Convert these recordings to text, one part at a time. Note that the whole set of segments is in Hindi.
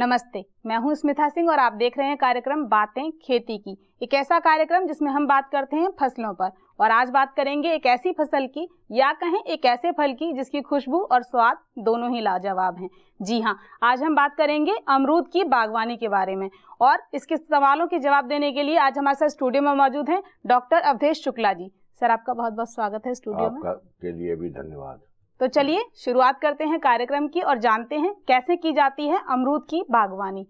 नमस्ते मैं हूं स्मिता सिंह और आप देख रहे हैं कार्यक्रम बातें खेती की एक ऐसा कार्यक्रम जिसमें हम बात करते हैं फसलों पर और आज बात करेंगे एक ऐसी फसल की या कहें एक ऐसे फल की जिसकी खुशबू और स्वाद दोनों ही लाजवाब हैं जी हाँ आज हम बात करेंगे अमरूद की बागवानी के बारे में और इसके सवालों के जवाब देने के लिए आज हमारे साथ स्टूडियो में मौजूद हैं डॉक्टर अवधेश शुक्ला जी सर आपका बहुत बहुत स्वागत है स्टूडियो में के लिए भी धन्यवाद तो चलिए शुरुआत करते हैं कार्यक्रम की और जानते हैं कैसे की जाती है अमरूद की बागवानी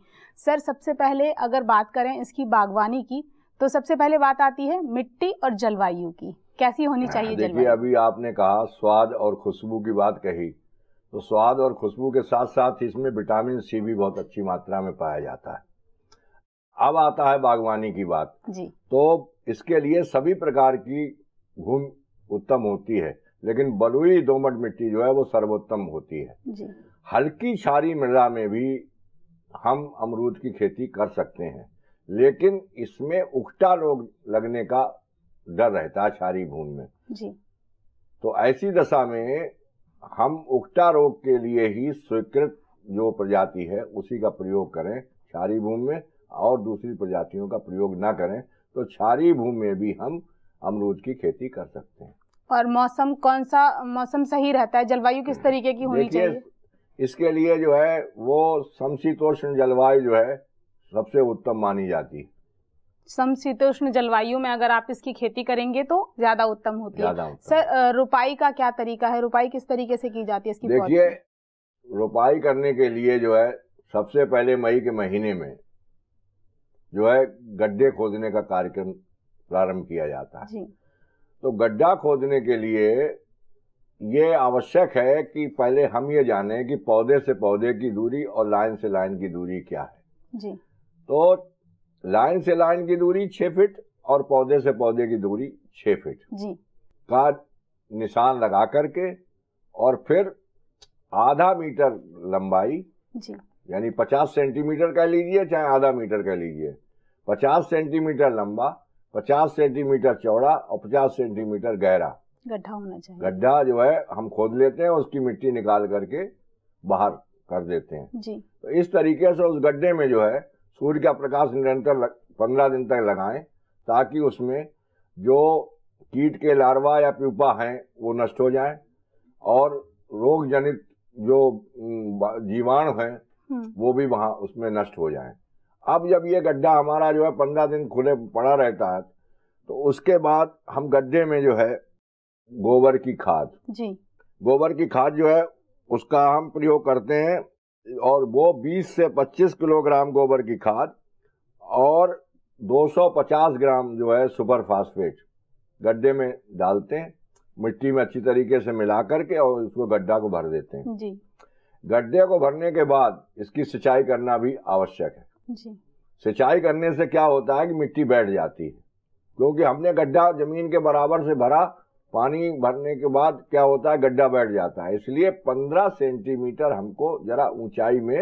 सर सबसे पहले अगर बात करें इसकी बागवानी की तो सबसे पहले बात आती है मिट्टी और जलवायु की कैसी होनी हाँ, चाहिए जलवायु अभी आपने कहा स्वाद और खुशबू की बात कही तो स्वाद और खुशबू के साथ साथ इसमें विटामिन सी भी बहुत अच्छी मात्रा में पाया जाता है अब आता है बागवानी की बात जी तो इसके लिए सभी प्रकार की भूमि उत्तम होती है लेकिन बलुई दोमट मिट्टी जो है वो सर्वोत्तम होती है जी। हल्की छारी मृदा में भी हम अमरूद की खेती कर सकते हैं लेकिन इसमें उखटा रोग लगने का डर रहता है छारी भूमि में जी। तो ऐसी दशा में हम उखटा रोग के लिए ही स्वीकृत जो प्रजाति है उसी का प्रयोग करें छारी भूमि में और दूसरी प्रजातियों का प्रयोग ना करें तो क्षारी भूमि में भी हम अमरूद की खेती कर सकते हैं और मौसम कौन सा मौसम सही रहता है जलवायु किस तरीके की होनी चाहिए इसके लिए जो है वो समशीतोष्ण जलवायु जो है सबसे उत्तम मानी जाती समशीतोष्ण जलवायु में अगर आप इसकी खेती करेंगे तो ज्यादा उत्तम होती है उत्तम। सर रुपाई का क्या तरीका है रुपाई किस तरीके से की जाती है इसकी देखिए रुपाई करने के लिए जो है सबसे पहले मई के महीने में जो है गड्ढे खोदने का कार्यक्रम प्रारंभ किया जाता है तो गड्ढा खोदने के लिए ये आवश्यक है कि पहले हम ये जाने कि पौधे से पौधे की दूरी और लाइन से लाइन की दूरी क्या है जी तो लाइन से लाइन की दूरी छह फिट और पौधे से पौधे की दूरी छह फिट जी का निशान लगा करके और फिर आधा मीटर लंबाई जी यानी पचास सेंटीमीटर कह लीजिए चाहे आधा मीटर कह लीजिए पचास सेंटीमीटर लंबा 50 सेंटीमीटर चौड़ा और 50 सेंटीमीटर गहरा गड्ढा होना चाहिए गड्ढा जो है हम खोद लेते हैं उसकी मिट्टी निकाल करके बाहर कर देते हैं जी तो इस तरीके से उस गड्ढे में जो है सूर्य का प्रकाश निरंतर पंद्रह दिन तक लगाएं ताकि उसमें जो कीट के लार्वा या प्यूपा हैं वो नष्ट हो जाएं और रोग जनित जो जीवाणु हैं हम्म। वो भी वहाँ उसमें नष्ट हो जाएं अब जब ये गड्ढा हमारा जो है पंद्रह दिन खुले पड़ा रहता है तो उसके बाद हम गड्ढे में जो है गोबर की खाद जी गोबर की खाद जो है उसका हम प्रयोग करते हैं और वो 20 से 25 किलोग्राम गोबर की खाद और 250 ग्राम जो है सुपर फास्फेट गड्ढे में डालते हैं मिट्टी में अच्छी तरीके से मिला करके और उसको गड्ढा को भर देते हैं जी गड्ढे को भरने के बाद इसकी सिंचाई करना भी आवश्यक है जी सिंचाई करने से क्या होता है कि मिट्टी बैठ जाती है क्योंकि हमने गड्ढा जमीन के बराबर से भरा पानी भरने के बाद क्या होता है गड्ढा बैठ जाता है इसलिए 15 सेंटीमीटर हमको जरा ऊंचाई में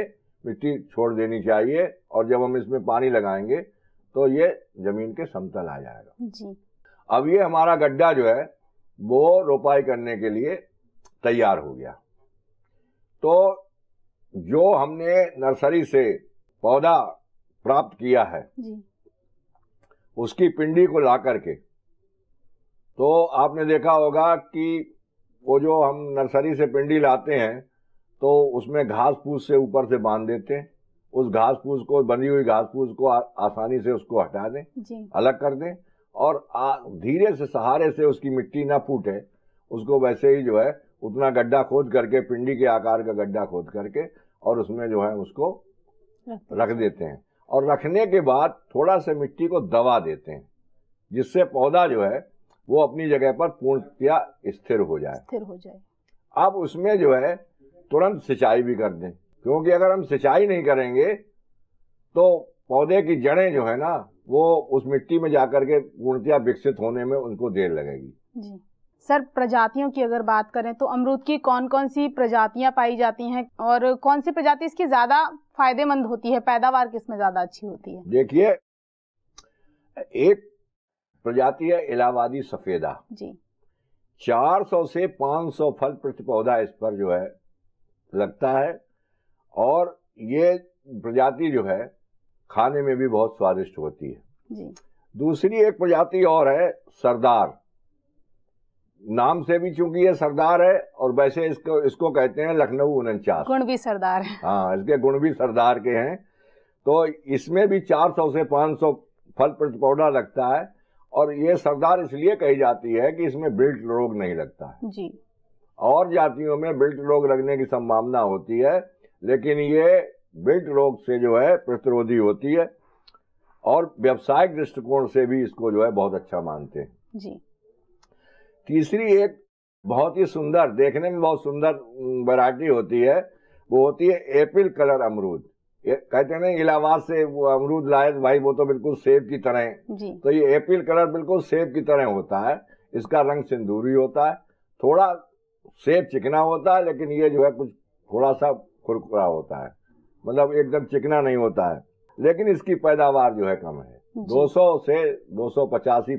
मिट्टी छोड़ देनी चाहिए और जब हम इसमें पानी लगाएंगे तो ये जमीन के समतल आ जाएगा जी अब ये हमारा गड्ढा जो है वो रोपाई करने के लिए तैयार हो गया तो जो हमने नर्सरी से पौधा प्राप्त किया है जी। उसकी पिंडी को ला करके तो आपने देखा होगा कि वो जो हम नर्सरी से पिंडी लाते हैं तो उसमें घास फूस से ऊपर से बांध देते हैं उस घास फूस को बनी हुई घास फूस को आ, आसानी से उसको हटा दें अलग कर दें और आ, धीरे से सहारे से उसकी मिट्टी ना फूटे उसको वैसे ही जो है उतना गड्ढा खोद करके पिंडी के आकार का गड्ढा खोद करके और उसमें जो है उसको अच्छा। रख देते हैं और रखने के बाद थोड़ा सा मिट्टी को दबा देते हैं जिससे पौधा जो है वो अपनी जगह पर पूर्णतया स्थिर हो जाए स्थिर हो जाए अब उसमें जो है तुरंत सिंचाई भी कर दें क्योंकि अगर हम सिंचाई नहीं करेंगे तो पौधे की जड़ें जो है ना वो उस मिट्टी में जाकर के पूर्णतया विकसित होने में उनको देर लगेगी जी सर प्रजातियों की अगर बात करें तो अमरूद की कौन कौन सी प्रजातियां पाई जाती हैं और कौन सी प्रजाति इसकी ज्यादा फायदेमंद होती है पैदावार किसमें ज्यादा अच्छी होती है देखिए एक प्रजाति है इलाहाबादी सफेदा जी 400 से 500 फल प्रति पौधा इस पर जो है लगता है और ये प्रजाति जो है खाने में भी बहुत स्वादिष्ट होती है जी। दूसरी एक प्रजाति और है सरदार नाम से भी चूंकि ये सरदार है और वैसे इसको इसको कहते हैं लखनऊ उनचास गुण भी सरदार है हाँ इसके गुण भी सरदार के हैं तो इसमें भी 400 से 500 फल प्रति पौधा लगता है और ये सरदार इसलिए कही जाती है कि इसमें बिल्ट रोग नहीं लगता है जी और जातियों में बिल्ट रोग लगने की संभावना होती है लेकिन ये बिल्ट रोग से जो है प्रतिरोधी होती है और व्यावसायिक दृष्टिकोण से भी इसको जो है बहुत अच्छा मानते हैं जी तीसरी एक बहुत ही सुंदर देखने में बहुत सुंदर वैरायटी होती है वो होती है एपिल कलर अमरूद कहते हैं ना इलाहाबाद से वो अमरूद लाए तो भाई वो तो बिल्कुल सेब की तरह है तो ये एपिल कलर बिल्कुल सेब की तरह होता है इसका रंग सिंदूरी होता है थोड़ा सेब चिकना होता है लेकिन ये जो है कुछ थोड़ा सा खुरखुरा होता है मतलब एकदम चिकना नहीं होता है लेकिन इसकी पैदावार जो है कम है 200 से दो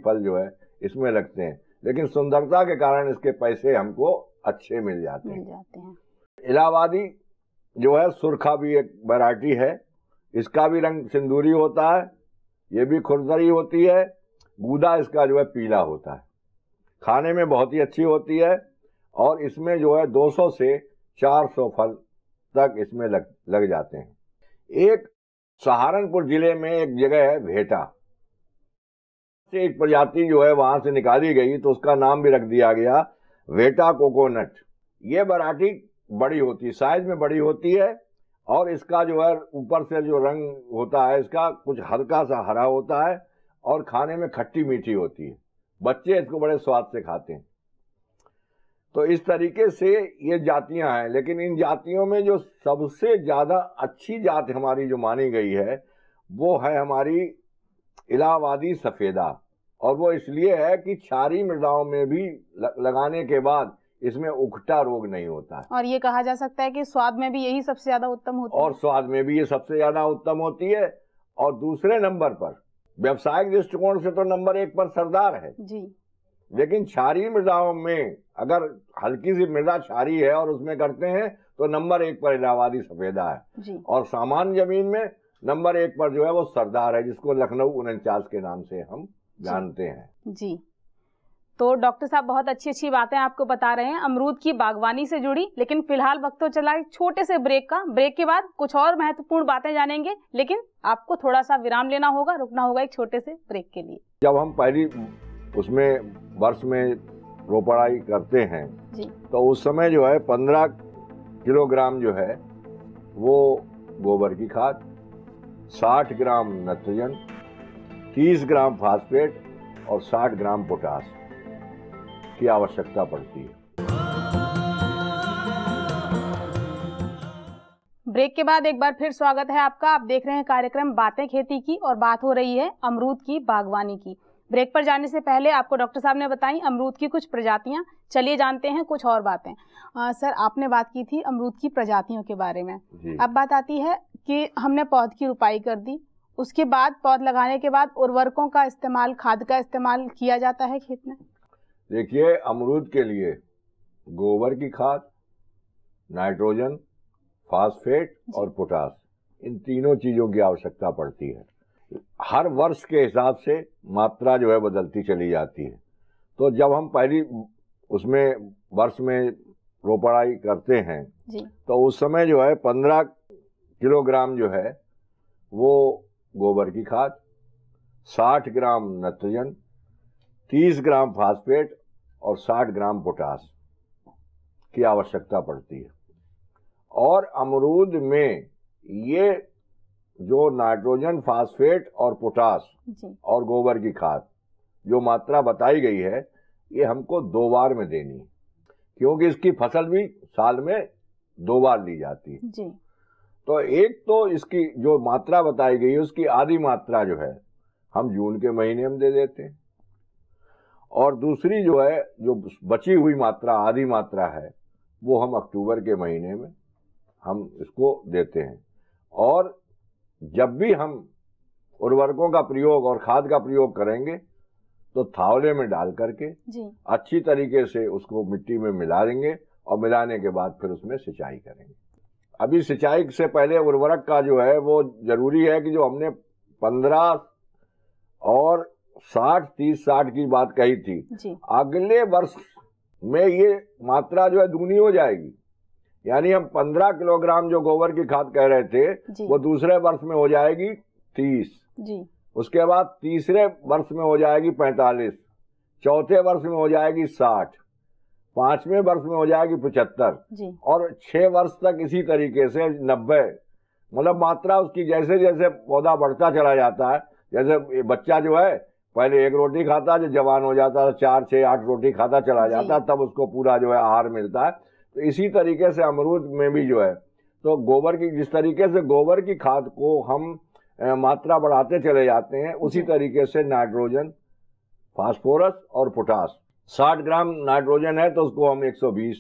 फल जो है इसमें लगते हैं लेकिन सुंदरता के कारण इसके पैसे हमको अच्छे मिल जाते हैं इलाहाबादी जो है सुरखा भी एक वैरायटी है इसका भी रंग सिंदूरी होता है ये भी खुरदरी होती है गूदा इसका जो है पीला होता है खाने में बहुत ही अच्छी होती है और इसमें जो है 200 से 400 फल तक इसमें लग लग जाते हैं एक सहारनपुर जिले में एक जगह है भेटा से एक प्रजाति जो है वहां से निकाली गई तो उसका नाम भी रख दिया गया वेटा कोकोनट ये वराठी बड़ी होती है साइज में बड़ी होती है और इसका जो है ऊपर से जो रंग होता है इसका कुछ हल्का सा हरा होता है और खाने में खट्टी मीठी होती है बच्चे इसको बड़े स्वाद से खाते हैं तो इस तरीके से ये जातियां हैं लेकिन इन जातियों में जो सबसे ज़्यादा अच्छी जात हमारी जो मानी गई है वो है हमारी इलाहाबादी सफ़ेदा और वो इसलिए है कि क्षारी मृदाओं में भी लगाने के बाद इसमें उखटा रोग नहीं होता और ये कहा जा सकता है कि स्वाद में भी यही सबसे ज्यादा उत्तम होती है और स्वाद में भी ये सबसे ज्यादा उत्तम होती है और दूसरे नंबर पर व्यवसायिक दृष्टिकोण से तो नंबर एक पर सरदार है जी लेकिन क्षारी मृदाओं में अगर हल्की सी मृदा क्षारी है और उसमें करते हैं तो नंबर एक पर इलाहाबादी सफेदा है और सामान्य जमीन में नंबर एक पर जो है वो सरदार है जिसको लखनऊ उनचास के नाम से हम जानते हैं जी तो डॉक्टर साहब बहुत अच्छी अच्छी बातें आपको बता रहे हैं अमरूद की बागवानी से जुड़ी लेकिन फिलहाल वक्त तो चला छोटे से ब्रेक का ब्रेक के बाद कुछ और महत्वपूर्ण बातें जानेंगे लेकिन आपको थोड़ा सा विराम लेना होगा रुकना होगा एक छोटे से ब्रेक के लिए जब हम पहली उसमें वर्ष में रोपड़ाई करते हैं जी। तो उस समय जो है पंद्रह किलोग्राम जो है वो गोबर की खाद 60 ग्राम नाइट्रोजन 30 ग्राम फास्फेट और 60 ग्राम पोटास की आवश्यकता पड़ती है ब्रेक के बाद एक बार फिर स्वागत है आपका आप देख रहे हैं कार्यक्रम बातें खेती की और बात हो रही है अमरूद की बागवानी की ब्रेक पर जाने से पहले आपको डॉक्टर साहब ने बताई अमरूद की कुछ प्रजातियाँ चलिए जानते हैं कुछ और बातें सर आपने बात की थी अमरूद की प्रजातियों के बारे में अब बात आती है कि हमने पौध की रुपाई कर दी उसके बाद पौध लगाने के बाद उर्वरकों का इस्तेमाल खाद का इस्तेमाल किया जाता है खेत में देखिए अमरूद के लिए गोबर की खाद नाइट्रोजन फास्फेट और पोटास इन तीनों चीजों की आवश्यकता पड़ती है हर वर्ष के हिसाब से मात्रा जो है बदलती चली जाती है तो जब हम पहली उसमें वर्ष में रोपड़ाई करते हैं जी। तो उस समय जो है पंद्रह किलोग्राम जो है वो गोबर की खाद साठ ग्राम नाइट्रोजन तीस ग्राम फास्फेट और साठ ग्राम पोटास की आवश्यकता पड़ती है और अमरूद में ये जो नाइट्रोजन फास्फेट और पोटास और गोबर की खाद जो मात्रा बताई गई है ये हमको दो बार में देनी क्योंकि इसकी फसल भी साल में दो बार ली जाती है जी। तो एक तो इसकी जो मात्रा बताई गई है उसकी आधी मात्रा जो है हम जून के महीने में दे देते हैं और दूसरी जो है जो बची हुई मात्रा आधी मात्रा है वो हम अक्टूबर के महीने में हम इसको देते हैं और जब भी हम उर्वरकों का प्रयोग और खाद का प्रयोग करेंगे तो थावले में डाल करके अच्छी तरीके से उसको मिट्टी में मिला देंगे और मिलाने के बाद फिर उसमें सिंचाई करेंगे अभी सिंचाई से पहले उर्वरक का जो है वो जरूरी है कि जो हमने पंद्रह और साठ तीस साठ की बात कही थी अगले वर्ष में ये मात्रा जो है दुगनी हो जाएगी यानी हम पंद्रह किलोग्राम जो गोबर की खाद कह रहे थे वो दूसरे वर्ष में हो जाएगी तीस उसके बाद तीसरे वर्ष में हो जाएगी पैंतालीस चौथे वर्ष में हो जाएगी साठ पांचवें वर्ष में हो जाएगी पचहत्तर और छह वर्ष तक इसी तरीके से नब्बे मतलब मात्रा उसकी जैसे जैसे पौधा बढ़ता चला जाता है जैसे बच्चा जो है पहले एक रोटी खाता जब जवान हो जाता है तो चार छः आठ रोटी खाता चला जाता तब उसको पूरा जो है आहार मिलता है तो इसी तरीके से अमरूद में भी जो है तो गोबर की जिस तरीके से गोबर की खाद को हम मात्रा बढ़ाते चले जाते हैं उसी तरीके से नाइट्रोजन फास्फोरस और पोटास 60 ग्राम नाइट्रोजन है तो उसको हम 120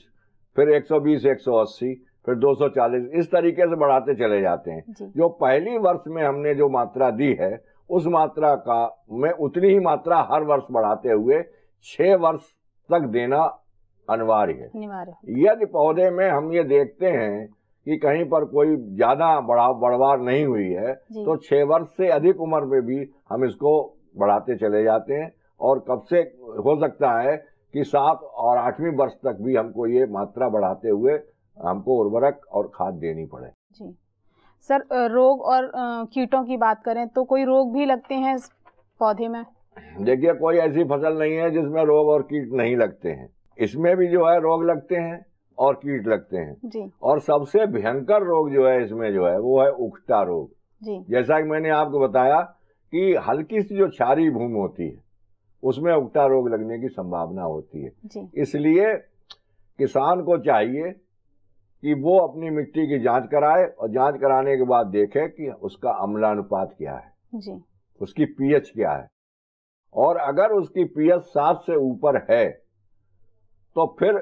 फिर 120 180 फिर 240 इस तरीके से बढ़ाते चले जाते हैं जो पहली वर्ष में हमने जो मात्रा दी है उस मात्रा का में उतनी ही मात्रा हर वर्ष बढ़ाते हुए छः वर्ष तक देना अनिवार्य है यदि पौधे में हम ये देखते हैं कि कहीं पर कोई ज्यादा बढ़ाव बढ़वार नहीं हुई है तो छह वर्ष से अधिक उम्र में भी हम इसको बढ़ाते चले जाते हैं और कब से हो सकता है कि सात और आठवीं वर्ष तक भी हमको ये मात्रा बढ़ाते हुए हमको उर्वरक और खाद देनी पड़े जी सर रोग और कीटों की बात करें तो कोई रोग भी लगते हैं इस पौधे में देखिए कोई ऐसी फसल नहीं है जिसमें रोग और कीट नहीं लगते हैं इसमें भी जो है रोग लगते हैं और कीट लगते हैं जी। और सबसे भयंकर रोग जो है इसमें जो है वो है उखता रोग जी। जैसा कि मैंने आपको बताया कि हल्की सी जो क्षारी भूमि होती है उसमें उगता रोग लगने की संभावना होती है इसलिए किसान को चाहिए कि वो अपनी मिट्टी की जांच कराए और जांच कराने के बाद देखे कि उसका अम्लानुपात क्या है जी। उसकी पीएच क्या है और अगर उसकी पीएच सात से ऊपर है तो फिर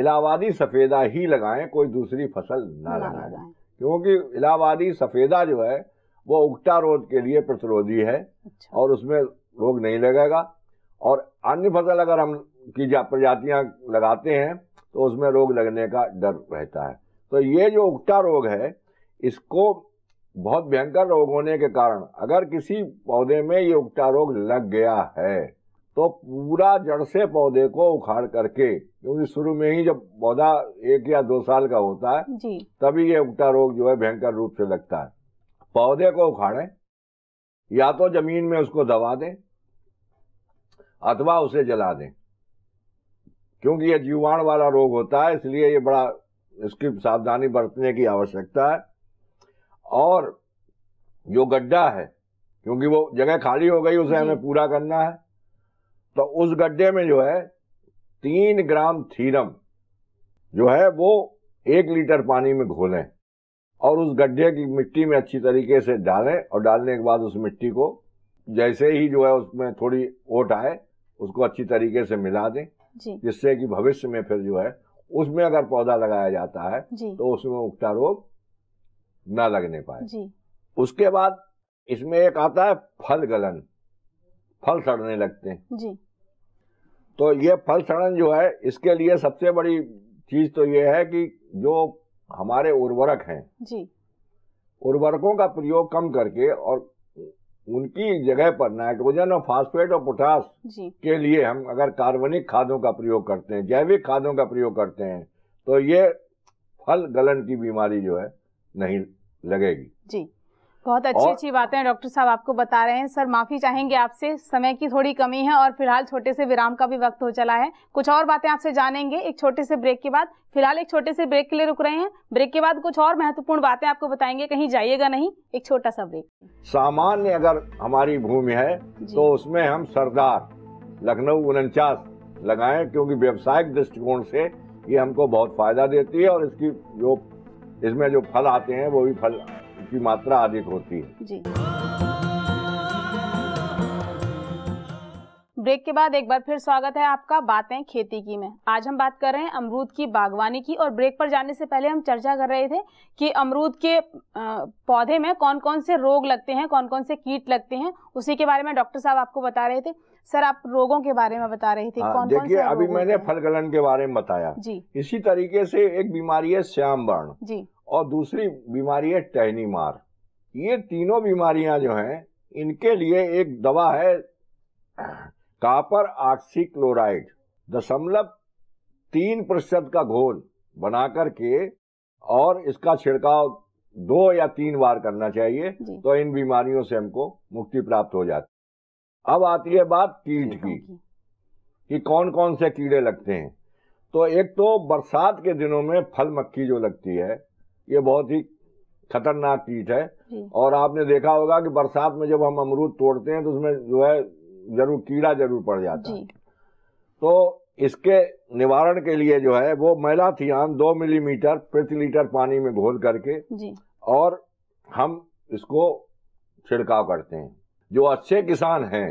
इलाहाबादी सफ़ेदा ही लगाएं कोई दूसरी फसल ना लगाएं क्योंकि इलाहाबादी सफ़ेदा जो है वो उगटा रोग के लिए प्रतिरोधी है अच्छा। और उसमें रोग नहीं लगेगा और अन्य फसल अगर हम की प्रजातियां लगाते हैं तो उसमें रोग लगने का डर रहता है तो ये जो उगटा रोग है इसको बहुत भयंकर रोग होने के कारण अगर किसी पौधे में ये उगटा रोग लग गया है तो पूरा जड़ से पौधे को उखाड़ करके क्योंकि शुरू में ही जब पौधा एक या दो साल का होता है जी। तभी ये उगता रोग जो है भयंकर रूप से लगता है पौधे को उखाड़े या तो जमीन में उसको दबा दें अथवा उसे जला दें क्योंकि ये जीवाण वाला रोग होता है इसलिए ये बड़ा इसकी सावधानी बरतने की आवश्यकता है और जो गड्ढा है क्योंकि वो जगह खाली हो गई उसे हमें पूरा करना है तो उस गड्ढे में जो है तीन ग्राम थीरम जो है वो एक लीटर पानी में घोलें और उस गड्ढे की मिट्टी में अच्छी तरीके से डालें और डालने के बाद उस मिट्टी को जैसे ही जो है उसमें थोड़ी ओट आए उसको अच्छी तरीके से मिला दें जिससे कि भविष्य में फिर जो है उसमें अगर पौधा लगाया जाता है तो उसमें उगता रोग ना लगने पाए उसके बाद इसमें एक आता है फल गलन फल सड़ने लगते हैं जी तो ये फल सड़न जो है इसके लिए सबसे बड़ी चीज तो ये है कि जो हमारे उर्वरक हैं जी उर्वरकों का प्रयोग कम करके और उनकी जगह पर नाइट्रोजन और फास्फेट और पोटास के लिए हम अगर कार्बनिक खादों का प्रयोग करते हैं जैविक खादों का प्रयोग करते हैं तो ये फल गलन की बीमारी जो है नहीं लगेगी जी बहुत अच्छी अच्छी बातें डॉक्टर साहब आपको बता रहे हैं सर माफी चाहेंगे आपसे समय की थोड़ी कमी है और फिलहाल छोटे से विराम का भी वक्त हो चला है कुछ और बातें आपसे जानेंगे एक छोटे से ब्रेक के बाद फिलहाल एक छोटे से ब्रेक के लिए रुक रहे हैं ब्रेक के बाद कुछ और महत्वपूर्ण बातें आपको बताएंगे कहीं जाइएगा नहीं एक छोटा सा ब्रेक सामान्य अगर हमारी भूमि है तो उसमें हम सरदार लखनऊ उनचास लगाए क्योंकि व्यवसायिक दृष्टिकोण से ये हमको बहुत फायदा देती है और इसकी जो इसमें जो फल आते हैं वो भी फल की मात्रा अधिक होती है जी ब्रेक के बाद एक बार फिर स्वागत है आपका बातें खेती की में आज हम बात कर रहे हैं अमरूद की बागवानी की और ब्रेक पर जाने से पहले हम चर्चा कर रहे थे कि अमरूद के पौधे में कौन कौन से रोग लगते हैं कौन कौन से कीट लगते हैं उसी के बारे में डॉक्टर साहब आपको बता रहे थे सर आप रोगों के बारे में बता रहे थे आ, हाँ, कौन देखिए अभी मैंने फल गलन के बारे में बताया जी इसी तरीके से एक बीमारी है श्याम वर्ण जी और दूसरी बीमारी है टहनी मार ये तीनों बीमारियां जो हैं इनके लिए एक दवा है कापर ऑक्सीक्लोराइड दशमलव तीन प्रतिशत का घोल बना करके और इसका छिड़काव दो या तीन बार करना चाहिए तो इन बीमारियों से हमको मुक्ति प्राप्त हो जाती अब आती है बात कीट की कि कौन कौन से कीड़े लगते हैं तो एक तो बरसात के दिनों में फल मक्खी जो लगती है ये बहुत ही खतरनाक चीज है और आपने देखा होगा कि बरसात में जब हम अमरूद तोड़ते हैं तो उसमें जो है जरूर कीड़ा जरूर पड़ जाता है तो इसके निवारण के लिए जो है वो मैला थियान दो मिलीमीटर प्रति लीटर पानी में घोल करके और हम इसको छिड़काव करते हैं जो अच्छे किसान हैं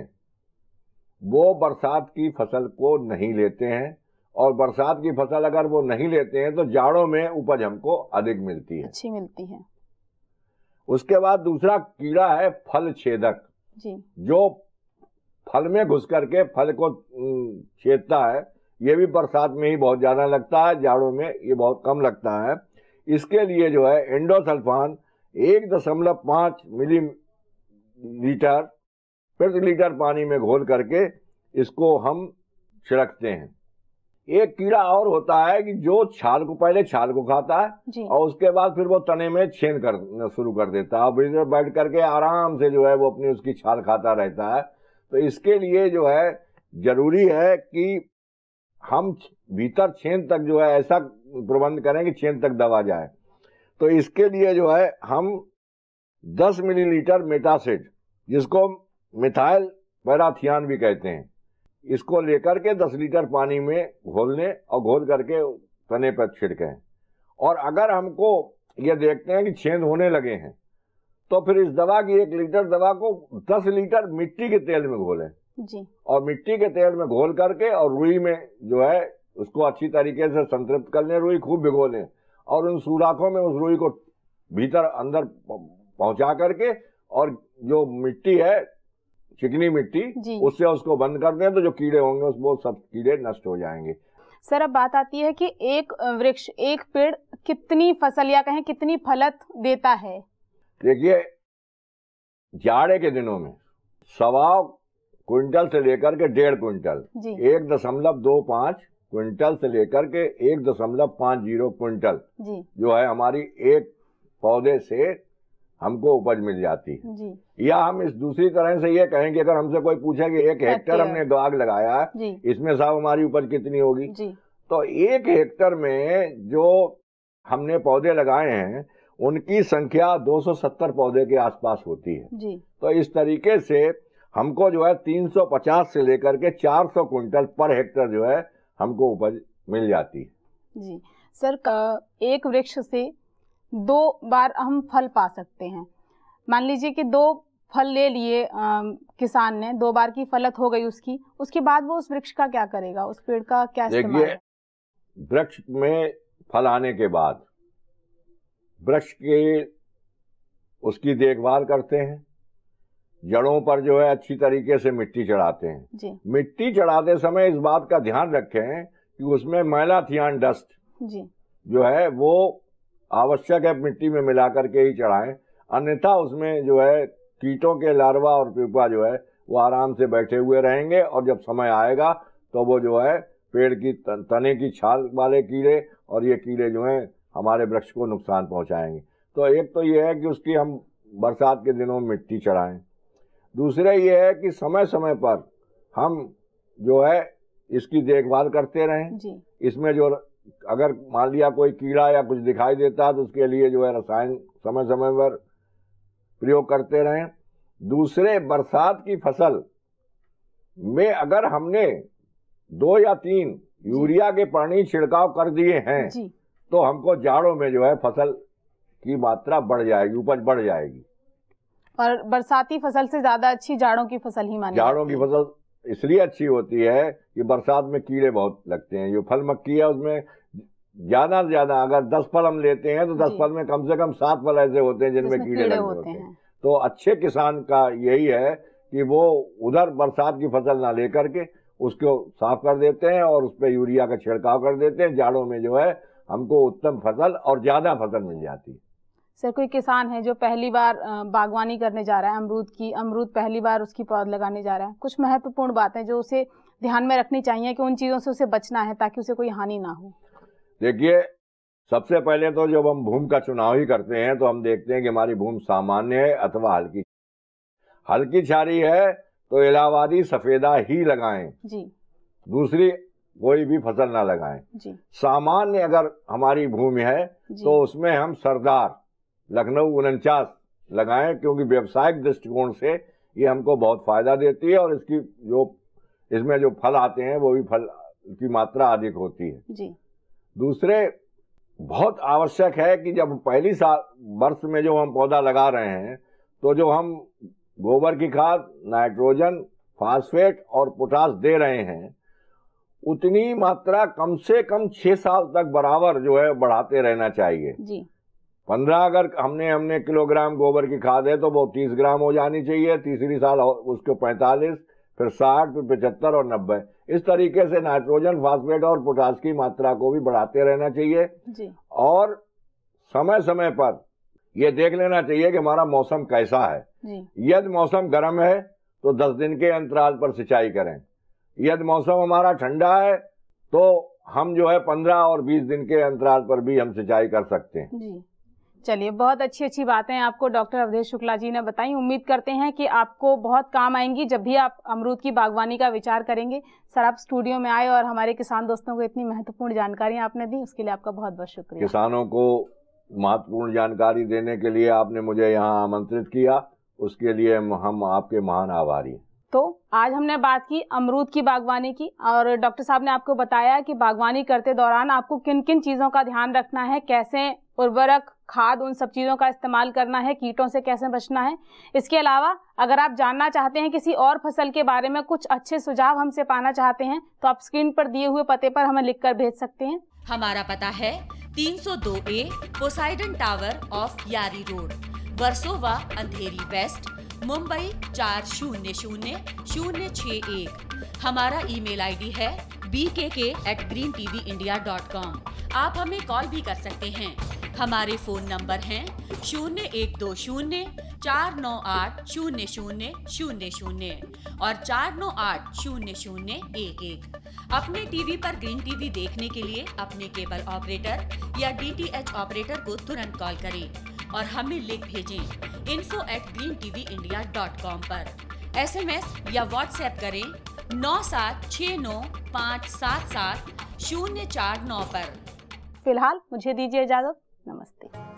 वो बरसात की फसल को नहीं लेते हैं और बरसात की फसल अगर वो नहीं लेते हैं तो जाड़ों में उपज हमको अधिक मिलती है अच्छी मिलती है उसके बाद दूसरा कीड़ा है फल छेदक जी। जो फल में घुस करके फल को छेदता है ये भी बरसात में ही बहुत ज्यादा लगता है जाड़ों में ये बहुत कम लगता है इसके लिए जो है एंडोसल्फान एक दशमलव पांच मिली लीटर प्रति लीटर पानी में घोल करके इसको हम छिड़कते हैं एक कीड़ा और होता है कि जो छाल को पहले छाल को खाता है और उसके बाद फिर वो तने में छेद कर शुरू कर देता है और बैठ करके आराम से जो है वो अपनी उसकी छाल खाता रहता है तो इसके लिए जो है जरूरी है कि हम भीतर छेद तक जो है ऐसा प्रबंध करें कि छेद तक दवा जाए तो इसके लिए जो है हम 10 मिलीलीटर मेटासेट जिसको मिथाइल पैराथियान भी कहते हैं इसको लेकर के दस लीटर पानी में घोलने और घोल करके तने पर छिड़कें और अगर हमको ये देखते हैं कि छेद होने लगे हैं तो फिर इस दवा की एक लीटर दवा को दस लीटर मिट्टी के तेल में घोलें और मिट्टी के तेल में घोल करके और रुई में जो है उसको अच्छी तरीके से संतृप्त कर लें रुई खूब भिगो लें और उन सुराखों में उस रुई को भीतर अंदर पहुंचा करके और जो मिट्टी है चिकनी मिट्टी उससे उसको बंद कर दें तो जो कीड़े होंगे उस वो सब कीड़े नष्ट हो जाएंगे सर अब बात आती है कि एक वृक्ष एक पेड़ कितनी फसल या कहें कितनी फलत देता है देखिए जाड़े के दिनों में सवा क्विंटल से लेकर के डेढ़ क्विंटल एक दशमलव दो पांच क्विंटल से लेकर के एक दशमलव पांच जीरो क्विंटल जो है हमारी एक पौधे से हमको उपज मिल जाती है जी। या हम इस दूसरी तरह से ये कहें कि अगर हमसे कोई पूछे कि एक हेक्टर हमने बाग लगाया है इसमें साहब हमारी उपज कितनी होगी तो एक हेक्टर में जो हमने पौधे लगाए हैं उनकी संख्या 270 पौधे के आसपास होती है जी। तो इस तरीके से हमको जो है 350 से लेकर के 400 क्विंटल पर हेक्टर जो है हमको उपज मिल जाती है जी सर का एक वृक्ष से दो बार हम फल पा सकते हैं मान लीजिए कि दो फल ले लिए किसान ने दो बार की फलत हो गई उसकी उसके बाद वो उस वृक्ष का क्या करेगा उस पेड़ का क्या देखिए वृक्ष में फल आने के बाद वृक्ष के उसकी देखभाल करते हैं जड़ों पर जो है अच्छी तरीके से मिट्टी चढ़ाते हैं जी। मिट्टी चढ़ाते समय इस बात का ध्यान रखें कि उसमें मैला थियान डस्ट जी। जो है वो आवश्यक है मिट्टी में मिला करके ही चढ़ाएं अन्यथा उसमें जो है कीटों के लार्वा और पीपा जो है वो आराम से बैठे हुए रहेंगे और जब समय आएगा तो वो जो है पेड़ की तने की छाल वाले कीड़े और ये कीड़े जो हैं हमारे वृक्ष को नुकसान पहुंचाएंगे तो एक तो ये है कि उसकी हम बरसात के दिनों में मिट्टी चढ़ाएं दूसरे ये है कि समय समय पर हम जो है इसकी देखभाल करते रहें इसमें जो अगर मान लिया कोई कीड़ा या कुछ दिखाई देता है तो उसके लिए जो है रसायन समय समय पर प्रयोग करते रहें दूसरे बरसात की फसल में अगर हमने दो या तीन यूरिया के पानी छिड़काव कर दिए हैं तो हमको जाड़ों में जो है फसल की मात्रा बढ़ जाएगी उपज बढ़ जाएगी और बरसाती फसल से ज्यादा अच्छी जाड़ों की फसल ही मानी जाड़ों की फसल इसलिए अच्छी होती है कि बरसात में कीड़े बहुत लगते हैं जो फल मक्की है उसमें ज्यादा से ज्यादा अगर दस फल हम लेते हैं तो दस फल में कम से कम सात फल ऐसे होते हैं जिनमें कीड़े लगे होते हैं तो अच्छे किसान का यही है कि वो उधर बरसात की फसल ना लेकर के उसको साफ कर देते हैं और उस पर यूरिया का छिड़काव कर देते हैं जाड़ों में जो है हमको उत्तम फसल और ज़्यादा फसल मिल जाती है सर कोई किसान है जो पहली बार बागवानी करने जा रहा है अमरूद की अमरूद पहली बार उसकी पौध लगाने जा रहा है कुछ महत्वपूर्ण बातें जो उसे ध्यान में रखनी चाहिए कि उन चीज़ों से उसे बचना है ताकि उसे कोई हानि ना हो देखिए सबसे पहले तो जब हम भूमि का चुनाव ही करते हैं तो हम देखते हैं कि हमारी भूमि सामान्य है अथवा हल्की हल्की छारी है तो इलाहाबादी सफेदा ही लगाएं जी दूसरी कोई भी फसल ना लगाएं सामान्य अगर हमारी भूमि है तो उसमें हम सरदार लखनऊ उनचास लगाएं क्योंकि व्यवसायिक दृष्टिकोण से ये हमको बहुत फायदा देती है और इसकी जो इसमें जो फल आते हैं वो भी फल की मात्रा अधिक होती है जी दूसरे बहुत आवश्यक है कि जब पहली साल वर्ष में जो हम पौधा लगा रहे हैं तो जो हम गोबर की खाद नाइट्रोजन फास्फेट और पोटास दे रहे हैं उतनी मात्रा कम से कम छह साल तक बराबर जो है बढ़ाते रहना चाहिए जी पंद्रह अगर हमने हमने किलोग्राम गोबर की खाद है तो वो तीस ग्राम हो जानी चाहिए तीसरी साल उसको पैंतालीस फिर साठ फिर पचहत्तर और नब्बे इस तरीके से नाइट्रोजन फास्फेट और पोटास की मात्रा को भी बढ़ाते रहना चाहिए जी। और समय समय पर यह देख लेना चाहिए कि हमारा मौसम कैसा है यदि मौसम गर्म है तो दस दिन के अंतराल पर सिंचाई करें यदि मौसम हमारा ठंडा है तो हम जो है पंद्रह और बीस दिन के अंतराल पर भी हम सिंचाई कर सकते हैं चलिए बहुत अच्छी अच्छी बातें आपको डॉक्टर अवधेश शुक्ला जी ने बताई उम्मीद करते हैं कि आपको बहुत काम आएंगी जब भी आप अमरूद की बागवानी का विचार करेंगे सर आप स्टूडियो में आए और हमारे किसान दोस्तों को इतनी महत्वपूर्ण जानकारी आपने दी उसके लिए आपका बहुत बहुत शुक्रिया किसानों को महत्वपूर्ण जानकारी देने के लिए आपने मुझे यहाँ आमंत्रित किया उसके लिए हम आपके महान आभारी तो आज हमने बात की अमरूद की बागवानी की और डॉक्टर साहब ने आपको बताया कि बागवानी करते दौरान आपको किन किन चीज़ों का ध्यान रखना है कैसे उर्वरक खाद उन सब चीज़ों का इस्तेमाल करना है कीटों से कैसे बचना है इसके अलावा अगर आप जानना चाहते हैं किसी और फसल के बारे में कुछ अच्छे सुझाव हमसे पाना चाहते हैं तो आप स्क्रीन पर दिए हुए पते पर हमें लिख भेज सकते हैं हमारा पता है 302 A Poseidon tower off Yari road Versova Andheri west Mumbai चार शून्य शून्य शून्य छः एक हमारा ईमेल आईडी है B K K at green T V India dot com आप हमें कॉल भी कर सकते हैं हमारे फ़ोन नंबर हैं शून्य एक दो शून्य चार नौ आठ शून्य शून्य शून्य शून्य और चार नौ आठ शून्य शून्य एक एक अपने टीवी पर ग्रीन टीवी देखने के लिए अपने केबल ऑपरेटर या डीटीएच ऑपरेटर को तुरंत कॉल करें और हमें लिख भेजें info at green TV India dot com आरोप एस एम एस या व्हाट्सएप करें नौ सात छ नौ पाँच सात सात शून्य चार नौ आरोप फिलहाल मुझे दीजिए इजाजत नमस्ते